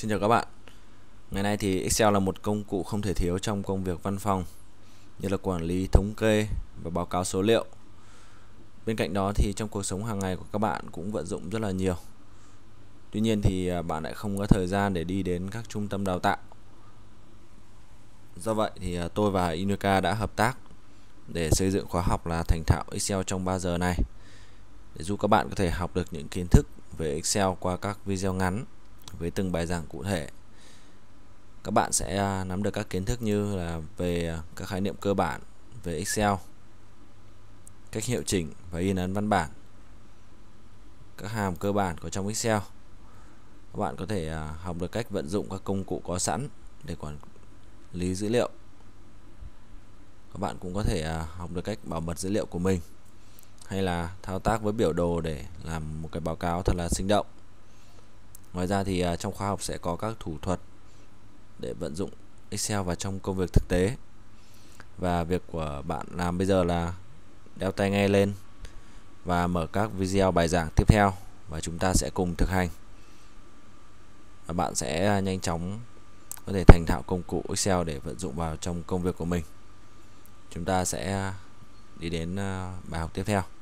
Xin chào các bạn Ngày nay thì Excel là một công cụ không thể thiếu trong công việc văn phòng như là quản lý thống kê và báo cáo số liệu Bên cạnh đó thì trong cuộc sống hàng ngày của các bạn cũng vận dụng rất là nhiều Tuy nhiên thì à, bạn lại không có thời gian để đi đến các trung tâm đào tạo Do vậy thì à, tôi và Inuka đã hợp tác để xây dựng khóa học là thành thạo Excel trong 3 giờ này để giúp các bạn có thể học được những kiến thức về Excel qua các video ngắn với từng bài giảng cụ thể các bạn sẽ à, nắm được các kiến thức như là về à, các khái niệm cơ bản về Excel cách hiệu chỉnh và in ấn văn bản các hàm cơ bản có trong Excel các bạn có thể à, học được cách vận dụng các công cụ có sẵn để quản lý dữ liệu các bạn cũng có thể học được cách bảo mật dữ liệu của mình hay là thao tác với biểu đồ để làm một cái báo cáo thật là sinh động Ngoài ra thì à, trong khóa học sẽ có các thủ thuật để vận dụng Excel vào trong công việc thực tế. Và việc của bạn làm bây giờ là đeo tai nghe lên và mở các video bài giảng tiếp theo và chúng ta sẽ cùng thực hành. Và bạn sẽ à, nhanh chóng có thể thành thạo công cụ Excel để vận dụng vào trong công việc của mình. Chúng ta sẽ à, đi đến bài học tiếp theo.